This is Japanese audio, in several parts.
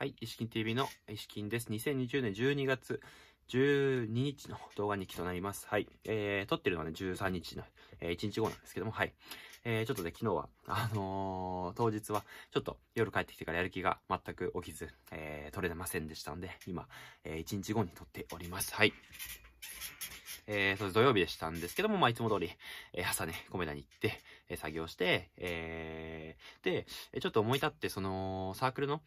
はい、石金 TV の石金です。2020年12月12日の動画日記となります。はい。えー、撮ってるのはね、13日の、えー、1日後なんですけども、はい。えー、ちょっとね、昨日は、あのー、当日は、ちょっと夜帰ってきてからやる気が全く起きず、えー、撮れませんでしたんで、今、えー、1日後に撮っております。はい。えー、それ土曜日でしたんですけども、まあ、いつも通り、えー、朝ね、米田に行って、えー、作業して、えー、で、ちょっと思い立って、その、サークルの、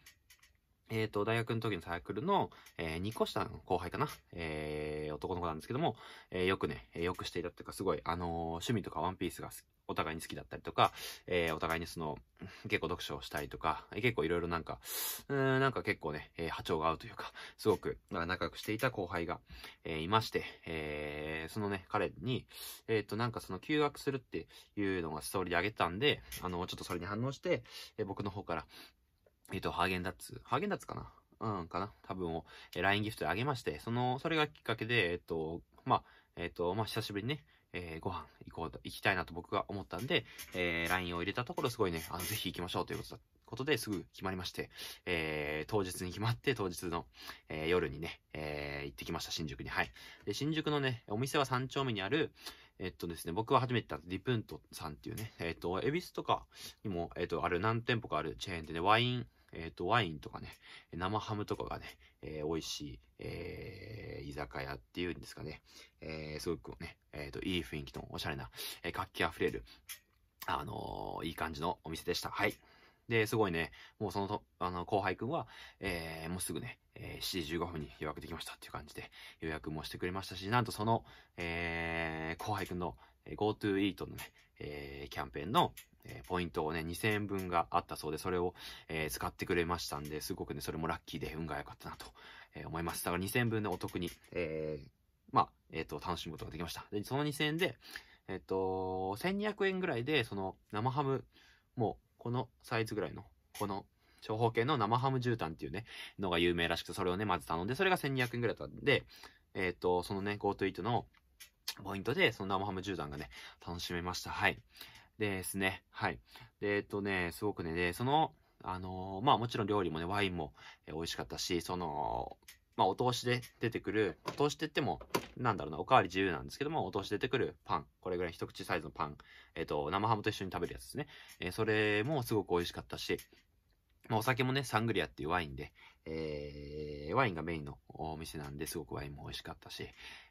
えっ、ー、と、大学の時のサークルの、えー、2個下の後輩かな、えー、男の子なんですけども、えー、よくね、えー、よくしていたっていうか、すごい、あのー、趣味とかワンピースがお互いに好きだったりとか、えー、お互いにその、結構読書をしたりとか、結構いろいろなんか、うん、なんか結構ね、えー、波長が合うというか、すごく仲良くしていた後輩が、えー、いまして、えー、そのね、彼に、えっ、と、なんかその休学するっていうのがストーリーであげたんで、あの、ちょっとそれに反応して、え僕の方から、えっと、ハーゲンダッツ、ハーゲンダッツかなうん、かな多分を、えー、LINE ギフトであげまして、その、それがきっかけで、えっと、まあ、えっと、まあ、久しぶりにね、えー、ご飯行こうと、行きたいなと僕が思ったんで、えー、LINE を入れたところすごいね、あの、ぜひ行きましょうということだ、ことですぐ決まりまして、えー、当日に決まって、当日の、えー、夜にね、えー、行ってきました、新宿に。はい。で、新宿のね、お店は3丁目にある、えっとですね、僕は初めて行ったディプントさんっていうね、えっと、恵比寿とかにも、えっと、ある何店舗かあるチェーンでね、ワイン、えっ、ー、と、ワインとかね、生ハムとかがね、えー、美味しい、えー、居酒屋っていうんですかね、えー、すごくね、えっ、ー、と、いい雰囲気とおしゃれな、えー、活気あふれる、あのー、いい感じのお店でした。はい。で、すごいね、もうそのと、あの、後輩くんは、えー、もうすぐね、えー、7時15分に予約できましたっていう感じで、予約もしてくれましたし、なんとその、えー、後輩くんの、え GoTo e a t のね、えー、キャンペーンの、えー、ポイントをね、2000円分があったそうで、それを、えー、使ってくれましたんで、すごくね、それもラッキーで運が良かったなと、えー、思います。だから2000円分でお得に、えー、まあ、えっ、と、楽しむことができました。で、その2000円で、えっ、と、1200円ぐらいで、その生ハム、もう、このサイズぐらいの、この長方形の生ハム絨毯っていうね、のが有名らしくて、それをね、まず頼んで、それが1200円ぐらいだったんで、えっ、と、そのね、GoTo イートのポイントで、その生ハム絨毯がね、楽しめました。はい。ですね。はい。で、えっとね、すごくね、で、その、あのー、まあもちろん料理もね、ワインも、えー、美味しかったし、その、まあお通しで出てくる、お通しって言っても、なんだろうな、おかわり自由なんですけども、お通し出てくるパン、これぐらい一口サイズのパン、えっ、ー、と、生ハムと一緒に食べるやつですね。えそれもすごく美味しかったし、まあ、お酒もね、サングリアっていうワインで、えー、ワインがメインのお店なんですごくワインも美味しかったし、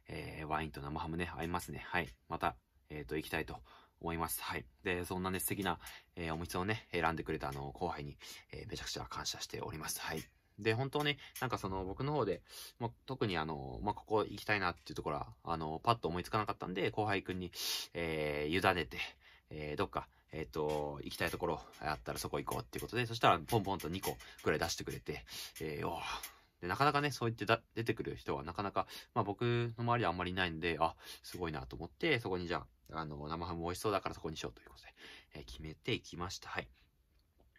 えー、ワインと生ハムね、合いますね。はい。また、えっ、ー、と、行きたいと思います。はい。で、そんな素敵な、えー、お店をね、選んでくれたあの、後輩に、えー、めちゃくちゃ感謝しております。はい。で、本当ね、なんかその僕の方で、まあ、特にあの、まあ、ここ行きたいなっていうところは、あの、パッと思いつかなかったんで、後輩くんに、えー、委ねて、えー、どっか、えっ、ー、と、行きたいところあったらそこ行こうっていうことで、そしたらポンポンと2個くらい出してくれて、えー、おー、で、なかなかね、そう言ってだ出てくる人はなかなか、まあ僕の周りはあんまりいないんで、あ、すごいなと思って、そこにじゃあ、あの、生ハム美味しそうだからそこにしようということで、えー、決めていきました。はい。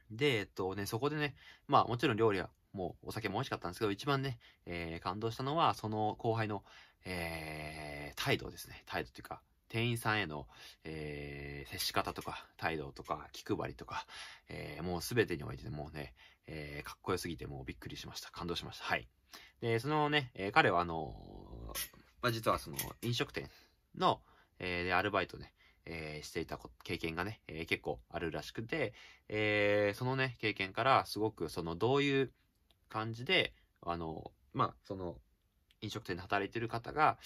で、えっとね、そこでね、まあもちろん料理は、もうお酒も美味しかったんですけど、一番ね、えー、感動したのは、その後輩の、えー、態度ですね。態度というか、店員さんへの、えー、接し方とか、態度とか、気配りとか、えー、もうすべてにおいてもうね、えー、かっこよすぎてもうびっくりしました。感動しました。はい。で、そのね、え彼はあのまあ、実はその飲食店の、えー、アルバイトね、えー、していた経験がね、えー、結構あるらしくて、えー、そのね、経験からすごくそのどういう感じで、あの、まあ、その飲食店で働いてる方が、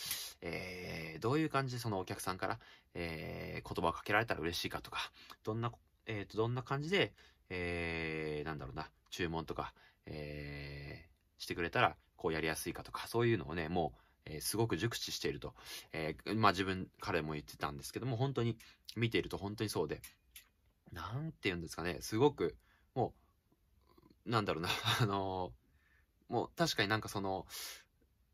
えー、どういう感じでそのお客さんから、えー、言葉をかけられたら嬉しいかとか、どんな、えっ、ー、と、どんな感じで、えー、なんだろうな、注文とか、えー、してくれたら、こうやりやすいかとか、そういうのをね、もう、えすごく熟知していると、えー、まあ自分、彼も言ってたんですけども、本当に見ていると本当にそうで、なんて言うんですかね、すごく、もう、なんだろうな、あのー、もう確かになんかその、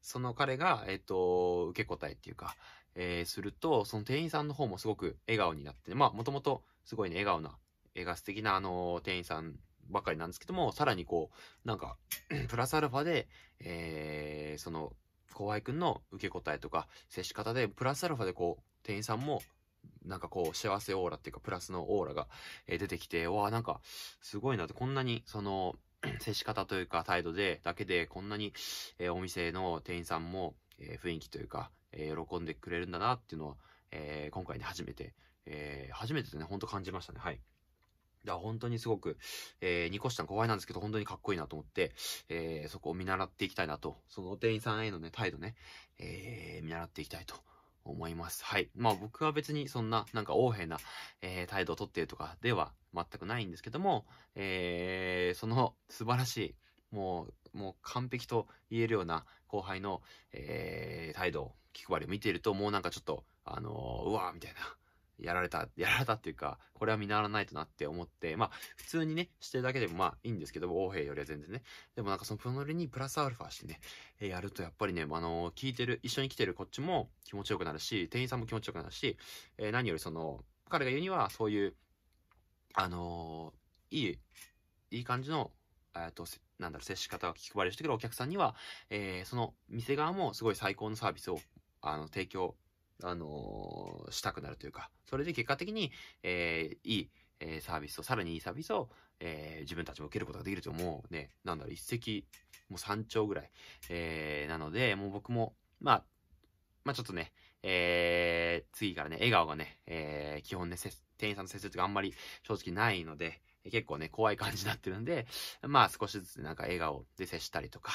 その彼が、えっと、受け答えっていうか、えー、すると、その店員さんの方もすごく笑顔になって、まあ、もともとすごいね、笑顔な、絵が素敵な、あの、店員さんばっかりなんですけども、さらにこう、なんか、プラスアルファで、えー、その、怖いくんの受け答えとか、接し方で、プラスアルファでこう、店員さんも、なんかこう、幸せオーラっていうか、プラスのオーラが出てきて、わあなんか、すごいなって、こんなに、その、接し方というか態度で、だけでこんなに、えー、お店の店員さんも、えー、雰囲気というか、えー、喜んでくれるんだなっていうのは、え今回ね、初めて、え初めてでね、ほんと感じましたね。はい。だ本当にすごく、えー、ニコシちゃんなんですけど、本当にかっこいいなと思って、えー、そこを見習っていきたいなと、その店員さんへのね、態度ね、えー、見習っていきたいと思います。はい。まあ僕は別にそんな、なんか横柄な、えー、態度をとっているとかでは全くないんですけども、えー、その素晴らしい、もう、もう完璧と言えるような後輩の、えー、態度、気配りを見ていると、もうなんかちょっと、あのー、うわーみたいな、やられた、やられたっていうか、これは見習わないとなって思って、まあ、普通にね、してるだけでもまあいいんですけど、王兵よりは全然ね。でもなんかそのプロレにプラスアルファしてね、えー、やるとやっぱりね、あのー、聞いてる、一緒に来てるこっちも気持ちよくなるし、店員さんも気持ちよくなるし、えー、何よりその、彼が言うには、そういう、あのー、いい、いい感じの、えっと、なんだろ接し方がき配りしてくるお客さんには、えー、その店側もすごい最高のサービスを、あの、提供、あのー、したくなるというか、それで結果的に、えー、いい、えサービスを、さらにいいサービスを、え自分たちも受けることができると思うね、なんだろう、一石、もう三兆ぐらい、えなので、もう僕も、まあ、まあちょっとね、えー、次からね、笑顔がね、えー、基本ね、店員さんの接接があんまり正直ないので、結構ね、怖い感じになってるんで、まあ少しずつなんか笑顔で接したりとか、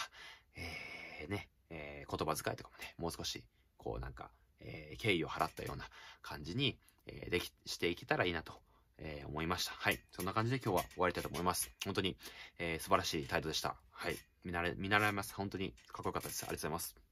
えー、ね、えー、言葉遣いとかもね、もう少し、こうなんか、えー、敬意を払ったような感じに、えー、でき、していけたらいいなと、えー、思いました。はい。そんな感じで今日は終わりたいと思います。本当に、えー、素晴らしい態度でした。はい。見慣れ、見慣れます。本当にかっこよかったです。ありがとうございます。